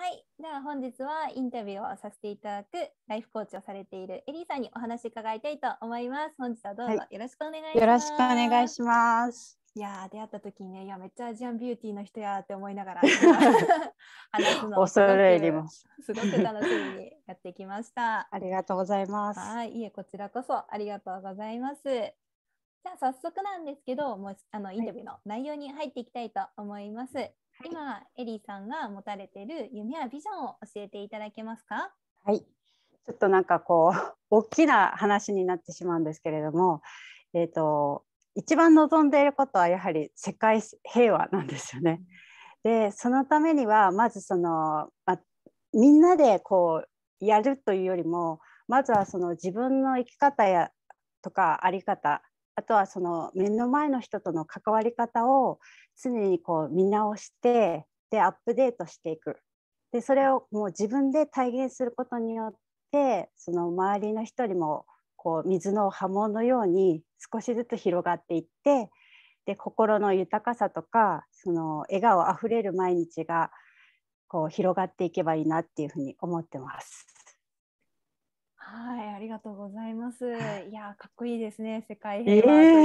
はい。では本日はインタビューをさせていただくライフコーチをされているエリーさんにお話伺いたいと思います。本日はどうぞよろしくお願いします。はい、よろしくお願いします。いや出会った時にねいやめっちゃアジアンビューティーの人やって思いながら 話すの恐れ入りますすごく楽しみにやってきました ありがとうございますはいいえこちらこそありがとうございますじゃあ早速なんですけどもうあのインタビューの内容に入っていきたいと思います、はい今エリーさんが持たれてる夢やビジョンを教えていただけますかはいちょっとなんかこう 大きな話になってしまうんですけれどもえっ、ー、と一番望んでいることはやはり世界平和なんですよね。でそのためにはまずその、まみんなでこうやるというよりもまずはその自分の生き方やとか在り方あとはその目の前の人との関わり方を常にこう見直してでアップデートしていくでそれをもう自分で体現することによってその周りの人にもこう水の波紋のように少しずつ広がっていってで心の豊かさとかその笑顔あふれる毎日がこう広がっていけばいいなっていうふうに思ってます。はい、ありがとうございます。いや、かっこいいですね、世界平和、で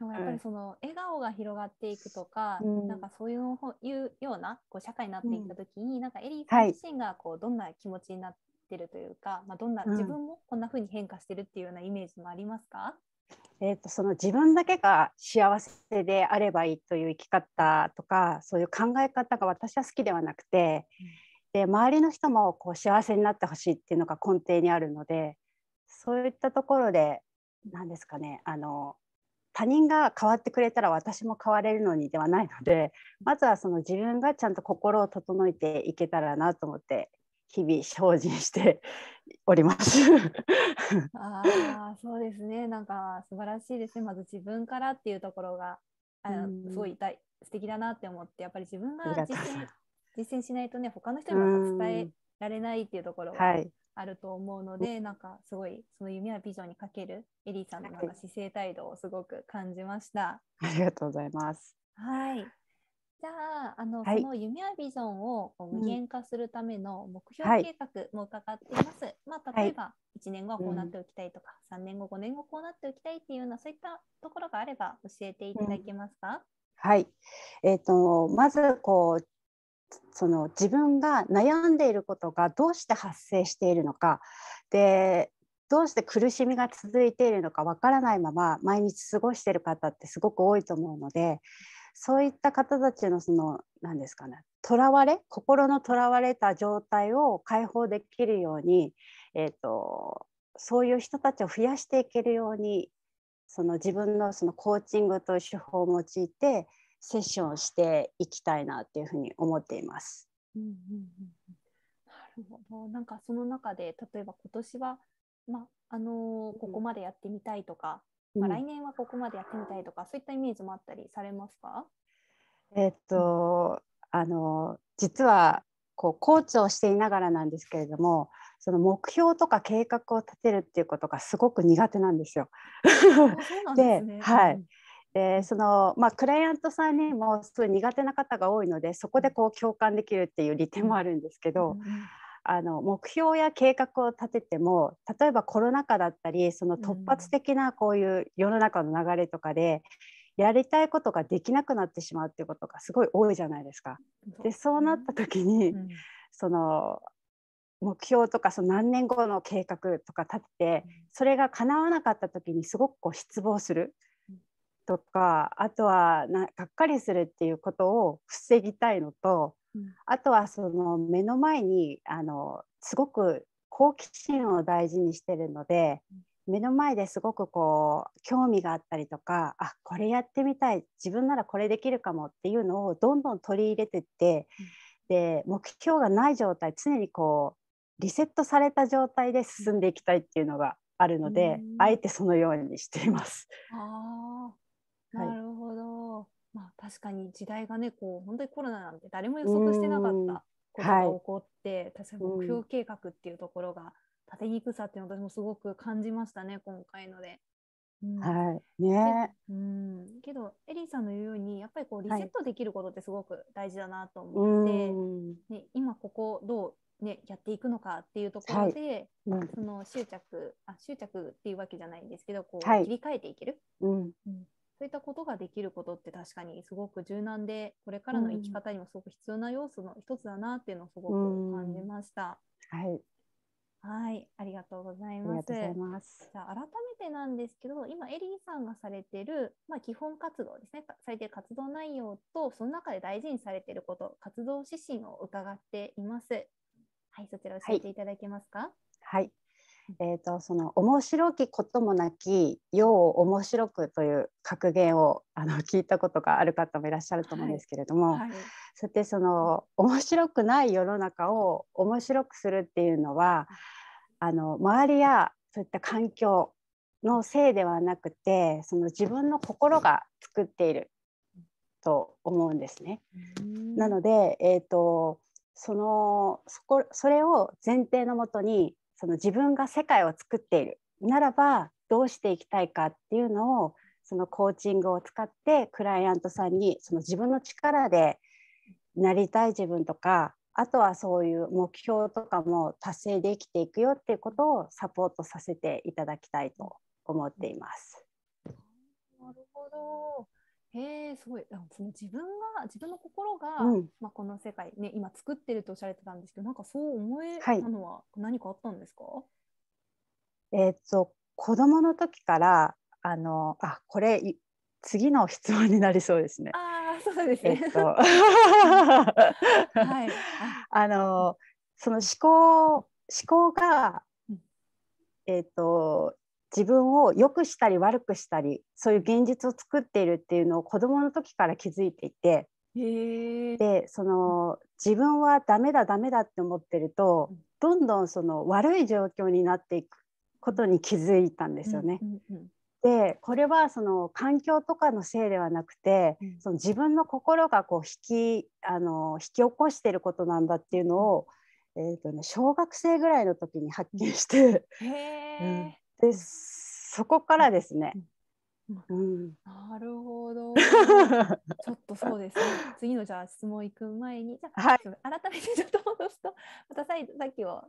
もやっぱりその笑顔が広がっていくとか、うん、なんかそういういうようなこう社会になっていった時に、うん、なんかエリーさん自身がこう、どんな気持ちになってるというか、まあどんな自分もこんな風に変化してるっていうようなイメージもありますか？えーと、とその自分だけが幸せであればいいという生き方とかそういう考え方が私は好きではなくて、で周りの人もこう幸せになってほしいっていうのが根底にあるのでそういったところで何ですかねあの他人が変わってくれたら私も変われるのにではないのでまずはその自分がちゃんと心を整えていけたらなと思って日々精進して おります あそうですねなんか素晴らしいですねまず自分からっていうところがあのすごい素敵だなって思ってやっぱり自分が実践実践しないとね他の人にも伝えられないっていうところはあると思うので、はい、なんかすごいその夢はビジョンにかけるエリーさんのなんか姿勢態度をすごく感じました。はい、ありがとうございます。はい。じゃああの、はい、その夢やビジョンを無限化するための目標計画も伺っています。うんはい、まあ、例えば1年後はこうなっておきたいとか、うん、3年後5年後こうなっておきたいっていうようなそういったところがあれば教えていただけますか、うん、はい、えーと、とまずこうその自分が悩んでいることがどうして発生しているのかでどうして苦しみが続いているのかわからないまま毎日過ごしている方ってすごく多いと思うのでそういった方たちのその何ですかねとらわれ心のとらわれた状態を解放できるように、えーとそういう人たちを増やしていけるようにその自分のそのコーチングという手法を用いてセッションをしていきたいなっていうふうに思っています。うんうんうんなるほど。なんかその中で例えば今年はまあのー、ここまでやってみたいとか、うん、まあ、来年はここまでやってみたいとかそういったイメージもあったりされますか？えっとあのー、実はこうコーチをしていながらなんですけれども。その目標とか計画を立てるっていうことがすごく苦手なんですよ。で、ね、はい、うん、でそのまあ、クライアントさんにもすごい苦手な方が多いのでそこでこう共感できるっていう利点もあるんですけど、うん、あの目標や計画を立てても例えばコロナ禍だったりその突発的なこういう世の中の流れとかで、やりたいことができなくなってしまうっていうことがすごい多いじゃないですか。でそうなった時に、うん、その目標とかその何年後の計画とか立ててそれが叶わなかった時にすごくこう失望するとかあとはがっかりするっていうことを防ぎたいのと、うん、あとはその目の前にあのすごく好奇心を大事にしてるので、うん、目の前ですごくこう興味があったりとかあこれやってみたい自分ならこれできるかもっていうのをどんどん取り入れてって、うん、で目標がない状態常にこうリセットされた状態で進んでいきたいっていうのがあるので、あえてそのようにしています。あなるほど、はい、まあ、確かに時代がねこう本当にコロナなんて誰も予測してなかったことが起こって、はい、確かに目標計画っていうところが立てにくさっていうのを私もすごく感じましたね今回ので。うん、はいねうん、けどエリーさんの言うようにやっぱりこうリセットできることってすごく大事だなと思って、はい、ね、今ここどう、ね、やっていくのかっていうところで、はいうん、その執着あ執着っていうわけじゃないんですけどこう、切り替えていける、うん、うん、そういったことができることって確かにすごく柔軟でこれからの生き方にもすごく必要な要素の一つだなっていうのをすごく感じました。はいはい、ありがとうございます。ますじゃあ改めてなんですけど、今エリーさんがされてるまあ、基本活動ですね、されてる活動内容とその中で大事にされてること、活動指針を伺っています。はい、そちら教えていただけますか。はい、はい、えーと、その面白きこともなき世を面白くという格言をあの聞いたことがある方もいらっしゃると思うんですけれども、はいはい、そしてその面白くない世の中を面白くするっていうのはあの周りやそういった環境のせいではなくてその自分の心が作っていると思うんですね。なので、えーとそのそこそれを前提のもとにその自分が世界を作っているならばどうしていきたいかっていうのをそのコーチングを使ってクライアントさんにその自分の力でなりたい自分とかあとはそういう目標とかも達成できていくよっていうことをサポートさせていただきたいと思っています。なるほどへえすごいその自分が自分の心が、うん、まあ、この世界ね今作ってるとおっしゃられてたんですけどなんかそう思えたのは何かあったんですか、はい、えー、っと子供の時からあのあこれ次の質問になりそうですね。あそうですね、はい、あ のその思考思考が、えっと自分を良くしたり悪くしたりそういう現実を作っているっていうのを子どもの時から気づいていてでその自分はダメだダメだって思ってるとどんどんその悪い状況になっていくことに気づいたんですよね。でこれはその環境とかのせいではなくて、その自分の心がこう引きあの引き起こしてることなんだっていうのを、えーとね、小学生ぐらいの時に発見して、うん、でそこからですね、うん、なるほど。ちょっとそうですね。次のじゃあ質問行く前に、じゃあ、はい、改めてちょっと戻すと、またささっきは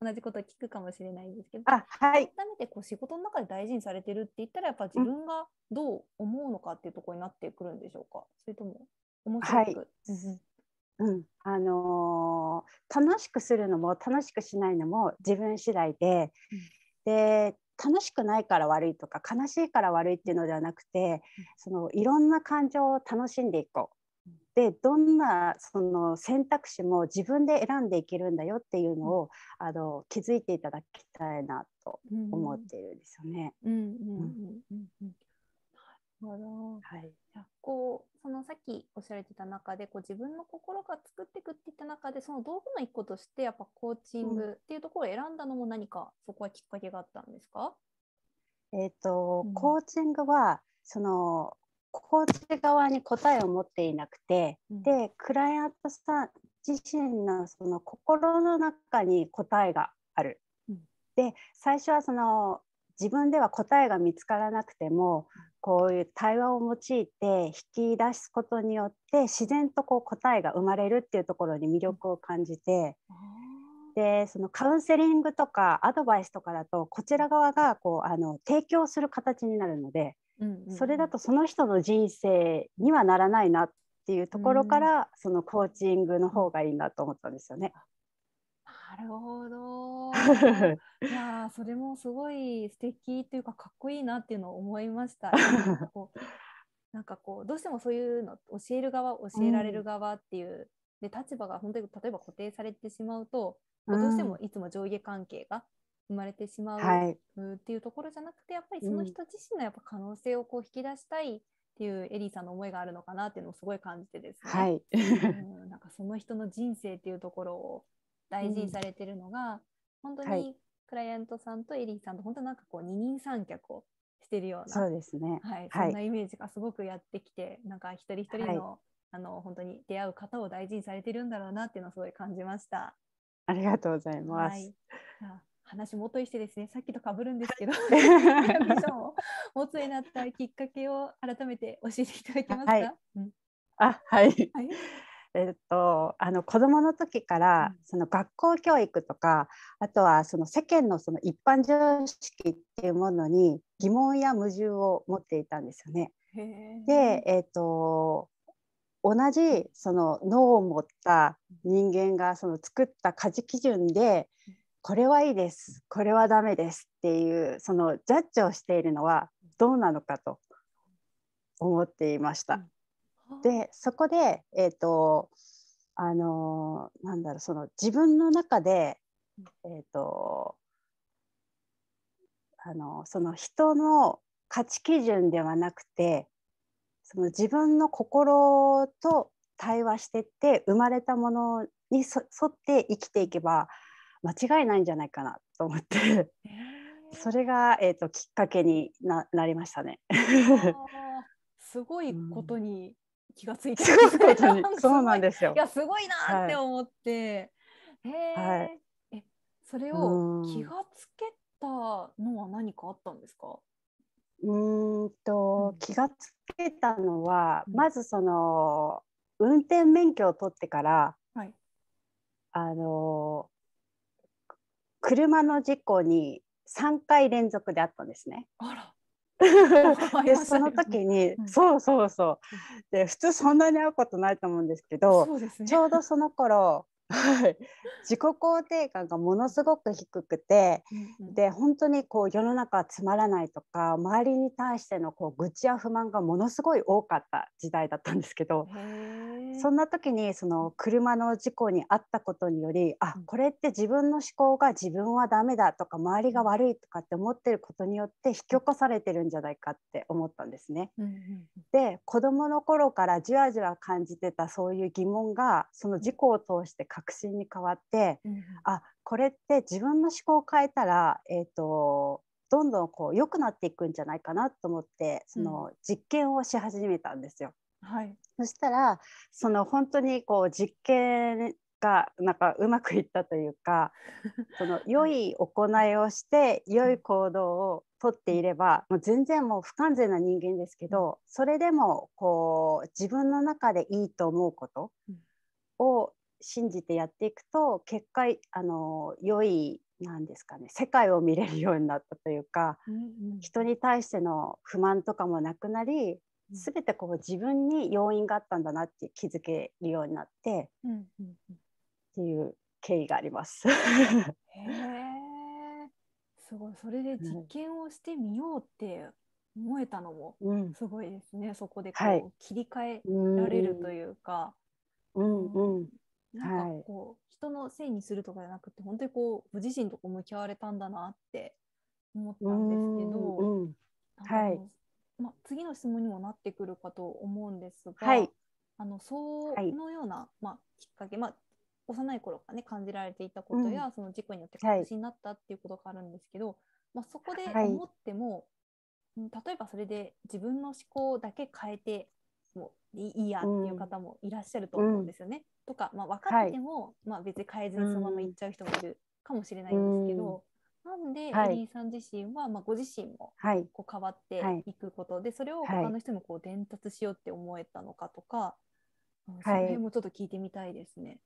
同じこと聞くかもしれないんですけど、はい、改めてこう仕事の中で大事にされてるって言ったら、やっぱ自分がどう思うのかっていうところになってくるんでしょうか。それとも面白く。はい、うん、あのー、楽しくするのも楽しくしないのも自分次第で、で楽しくないから悪いとか悲しいから悪いっていうのではなくてそのいろんな感情を楽しんでいこう。でどんなその選択肢も自分で選んでいけるんだよっていうのを、うん、あの気づいていただきたいなと思っているんですよね。ほど。はい。こう、そのさっきおっしゃられてた中で、こう自分の心が作っていくっていった中で、その道具の一個として、やっぱコーチングっていうところを選んだのも何か、そこはきっかけがあったんですか、えっ、ー、と、コーチングは、その、コーチ側に答えを持っていなくて、うん、で、クライアントさん自身のその心の中に答えがある。うん、で、最初はその、自分では答えが見つからなくても、こういう対話を用いて引き出すことによって自然とこう答えが生まれるっていうところに魅力を感じて、でそのカウンセリングとかアドバイスとかだとこちら側がこうあの提供する形になるので、うんうん、それだとその人の人生にはならないなっていうところから、うん、そのコーチングの方がいいなと思ったんですよね。るほど。いやそれもすごい素敵というかかっこいいなっていうのを思いました。なんかこうどうしてもそういうの教える側教えられる側っていう、うん、で立場が本当に例えば固定されてしまうと、うん、どうしてもいつも上下関係が生まれてしまう、っていうところじゃなくてやっぱりその人自身のやっぱ可能性をこう引き出したいっていうエリーさんの思いがあるのかなっていうのをすごい感じてですね、はいうん、なんかその人の人生っていうところを大事にされてるのが、本当にクライアントさんとエリーさんと本当なんかこう二人三脚をしてるようなそうですね、はい、そんなイメージがすごくやってきて、なんか一人一人の,、あの本当に出会う方を大事にされてるんだろうなっていうのをすごい感じました。ありがとうございます。はい話もといしてですねさっきとかぶるんですけど ミッションを 持つになったきっかけを改めて教えていただけますか、はいうん、あはい、はいえっと、あの子どもの時からその学校教育とかあとはその世間のその一般常識っていうものに疑問や矛盾を持っていたんですよね。で、えっと、同じその脳を持った人間がその作った家事基準でこれはいいですこれはダメですっていうそのジャッジをしているのはどうなのかと思っていました。うんでそこでえっ、ー、とあのー、なんだろうその自分の中でえっ、ー、とあのその人の価値基準ではなくてその自分の心と対話してって生まれたものに沿って生きていけば間違いないんじゃないかなと思って それが、えーと、ときっかけにななりましたね すごいことに気がついてるんですそうなんですよ。いやすごいなって思って、はい、へえ、はい、それを気がつけたのは何かあったんですか？うんと、気がつけたのは、うん、まずその運転免許を取ってから、はい、あの車の事故に3回連続であったんですね。あら で その時に、うん、そうそうそうで普通そんなに会うことないと思うんですけど、ね、ちょうどその頃はい、自己肯定感がものすごく低くて、うんうん、で本当にこう世の中つまらないとか周りに対してのこう愚痴や不満がものすごい多かった時代だったんですけどそんな時にその車の事故に遭ったことによりあこれって自分の思考が自分はダメだとか周りが悪いとかって思ってることによって引き起こされてるんじゃないかって思ったんですね。うんうん、で子供の頃からじわじわ感じてたそういう疑問がその事故を通して確信に変わって、うん、あこれって自分の思考を変えたら、えーと、とどんどんこう良くなっていくんじゃないかなと思ってその実験をし始めたんですよ。はい、そしたらその本当にこう実験がなんかうまくいったというか その良い行いをして良い行動をとっていればもう全然もう不完全な人間ですけどそれでもこう自分の中でいいと思うことを信じてやっていくと結果あの良いなんですかね世界を見れるようになったというか、うんうん、人に対しての不満とかもなくなり全てこう自分に要因があったんだなって気づけるようになって、うんうんうん、っていう経緯があります。へすごいそれで実験をしてみようって思えたのもすごいですね、うん、そこでこう切り替えられるというか。はいうんうん、なんかこう、はい、人のせいにするとかじゃなくて本当にこうご自身とこ向き合われたんだなって思ったんですけど、はいま次の質問にもなってくるかと思うんですが、はい、あのそのような、はい、まあ、きっかけ、まあ、幼い頃からね感じられていたことや、うん、その事故によってしになったっていうことがあるんですけど、まあ、そこで思っても、はい、例えばそれで自分の思考だけ変えてもういいやっていう方もいらっしゃると思うんですよね。とか、まあ、分かっても、はい、まあ、別に変えずにそのまま行っちゃう人もいるかもしれないんですけど、なんでエリーさん自身は、まあ、ご自身もこう変わっていくことで、それを他の人もこう伝達しようって思えたのかとか、はい、そもちょっと聞いてみたいですね。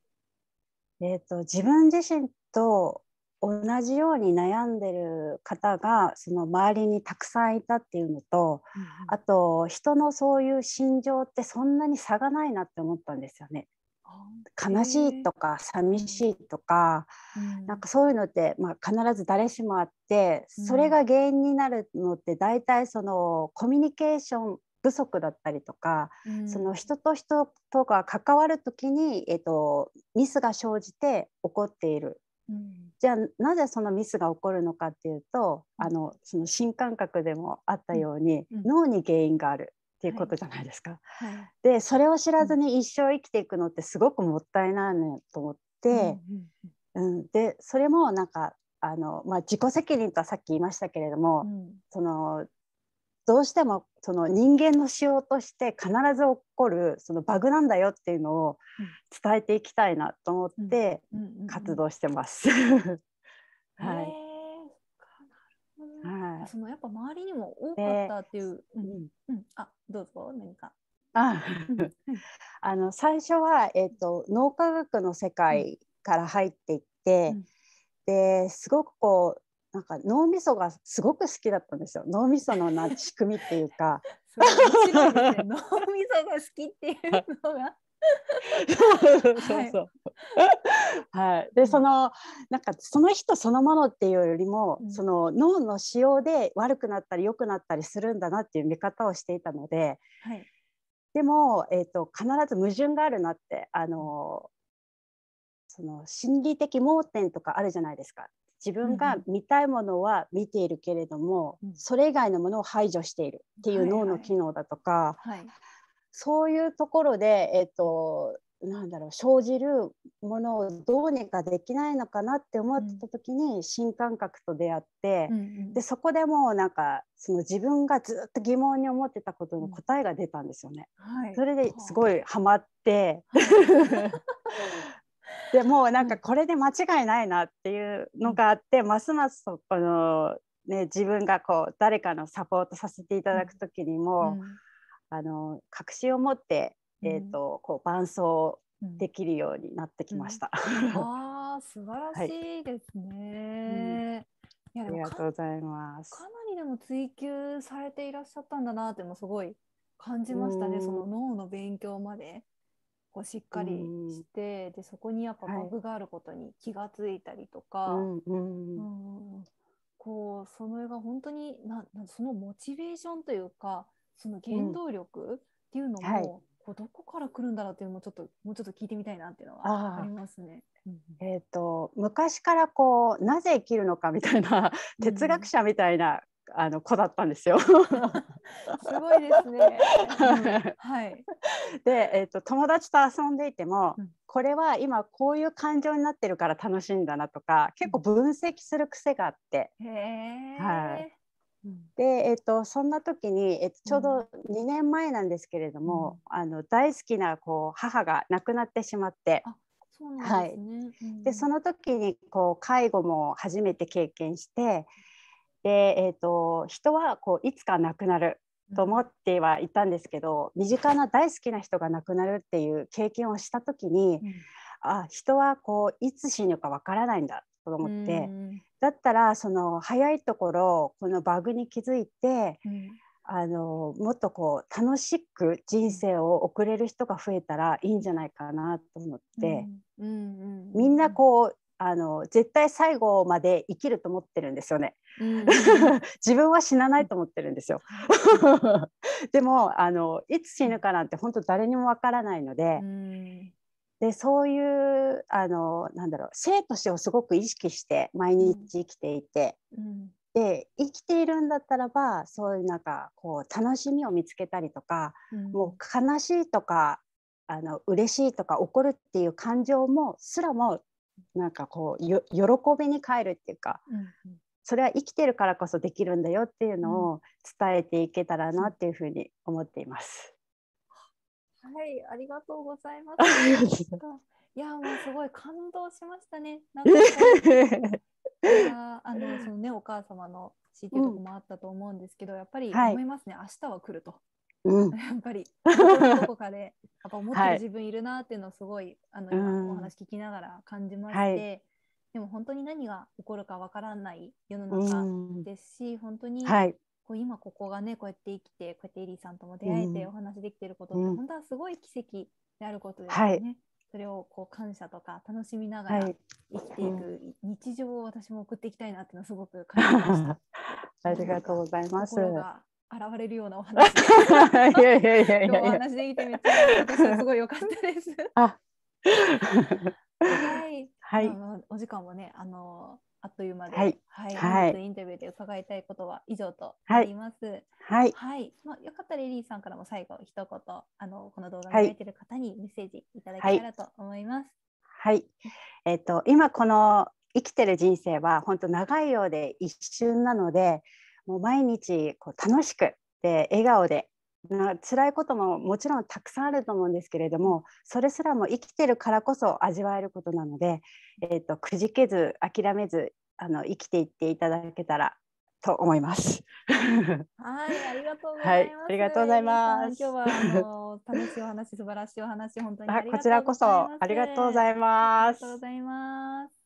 えーと、と自分自身と同じように悩んでる方がその周りにたくさんいたっていうのと、うん、あと人のそういう心情ってそんなに差がないなって思ったんですよね。悲しいとか寂しいとか、うなんかそういうのって、まあ、必ず誰しもあってそれが原因になるのって大体そのコミュニケーション不足だったりとか、うん、その人と人とか関わる時に、えーと、ミスが生じて起こっている。うん、じゃあなぜそのミスが起こるのかっていうとあのその新感覚でもあったように、脳に原因があるっていうことじゃないですか。はいはい、でそれを知らずに一生生きていくのってすごくもったいないねと思って、うん、うん、でそれもなんかあの、まあ、自己責任とはさっき言いましたけれども、うん、そのどうしてもその人間の仕様として必ず起こるそのバグなんだよっていうのを伝えていきたいなと思って活動してます。はいそのやっぱ周りにも多かったっていう、うん、うん、あどうぞ何か。あ の最初は、えーと、脳科学の世界から入っていって、ですごくこうなんか脳みそがすごく好きだったんですよ脳みそのな仕組みっていうか。脳みそが好きっていうのがそうそう。はい、でそのなんかその人そのものっていうよりも、うん、その脳の使用で悪くなったり良くなったりするんだなっていう見方をしていたので、はい、でも、えーと、と必ず矛盾があるなってあのその心理的盲点とかあるじゃないですか。自分が見たいものは見ているけれども、うん、それ以外のものを排除しているっていう脳の機能だとか、はいはいはいそういうところで、えっと、なんだろう生じるものをどうにかできないのかなって思ってた時に新感覚と出会って、うんうん、でそこでもうなんかその自分がずっと疑問に思ってたことの答えが出たんですよね。うんはい、それですごいハマって、はい、でもうなんかこれで間違いないなっていうのがあって、うん、ますますこの、ね、自分がこう誰かのサポートさせていただく時にも。うんあの確信を持って、えーとこう伴奏できるようになってきました。ああ素晴らしいですね。ありがとうございます。かなりでも追求されていらっしゃったんだなってもすごい感じましたね。その脳の勉強までこうしっかりして、でそこにやっぱバグがあることに気がついたりとか、うんこうその絵が本当になそのモチベーションというかその原動力っていうのも、はい、こうどこから来るんだろうっていうのもちょっともうちょっと聞いてみたいなっていうのはありますね。えーと、昔からこうなぜ生きるのかみたいな哲学者みたいな、うん、あの子だったんですよ。すごいですね。うん、はい、で、えーと、友達と遊んでいても、うん、これは今こういう感情になってるから楽しいんだなとか結構分析する癖があって。はいで、えっと、そんな時に、えっと、ちょうど2年前なんですけれども、うん、あの大好きなこう母が亡くなってしまって。そで、ね、はい、でその時にこう介護も初めて経験してで、えーと、と人はこういつか亡くなると思ってはいたんですけど、身近な大好きな人が亡くなるっていう経験をした時に、うん、あ人はこういつ死ぬかわからないんだと思って、だったらその早いところこのバグに気づいて、うん、あのもっとこう楽しく人生を送れる人が増えたらいいんじゃないかなと思って、みんなこうあの絶対最後まで生きると思ってるんですよね。うん、自分は死なないと思ってるんですよ。でもあのいつ死ぬかなんて本当誰にもわからないので、でそういうあのなんだろう生と死をすごく意識して毎日生きていて、うん、で生きているんだったらばそういうなんかこう楽しみを見つけたりとか、うん、もう悲しいとかあの嬉しいとか怒るっていう感情もすらもなんかこう喜びに変えるっていうか、うん、それは生きてるからこそできるんだよっていうのを伝えていけたらなっていうふうに思っています。はいありがとうございますいやもうすごい感動しましたね なんかあのそのねお母様の詩っていうとこもあったと思うんですけど、やっぱり思いますね、はい、明日は来ると。うん、やっぱりどこかでやっぱ思ってる自分いるなっていうのをすごい、あの今お話聞きながら感じまして、はい、でも本当に何が起こるかわからない世の中ですし、うん、本当に、はい、こう今ここがねこうやって生きてこうやってエリーさんとも出会えてお話できてることって、うん、本当はすごい奇跡であることですよね。はい、それをこう感謝とか楽しみながら生きていく日常を私も送っていきたいなってのすごく感じました。ありがとうございます。が現れるようなお話で。いやいやいやいや。お話できてめっちゃ私すごい良かったです。はい。はい。のお時間もね、あのあっという間で、はい、はい、はい、インタビューで伺いたいことは以上となります。はい、はい、まあ、よかったらリリーさんからも最後一言、あのこの動画を見てる方にメッセージいただけたらと思います。はい、えっ、ー、と今この生きてる人生は本当長いようで一瞬なので、もう毎日こう楽しくで笑顔でな辛いことももちろんたくさんあると思うんですけれどもそれすらも生きてるからこそ味わえることなので、えーと、くじけず諦めずあの生きていっていただけたらと思います。はい、ありがとうございます。はい、ありがとうございます。今日はあの楽しいお話、素晴らしいお話、本当にこちらこそありがとうございます。ありがとうございます。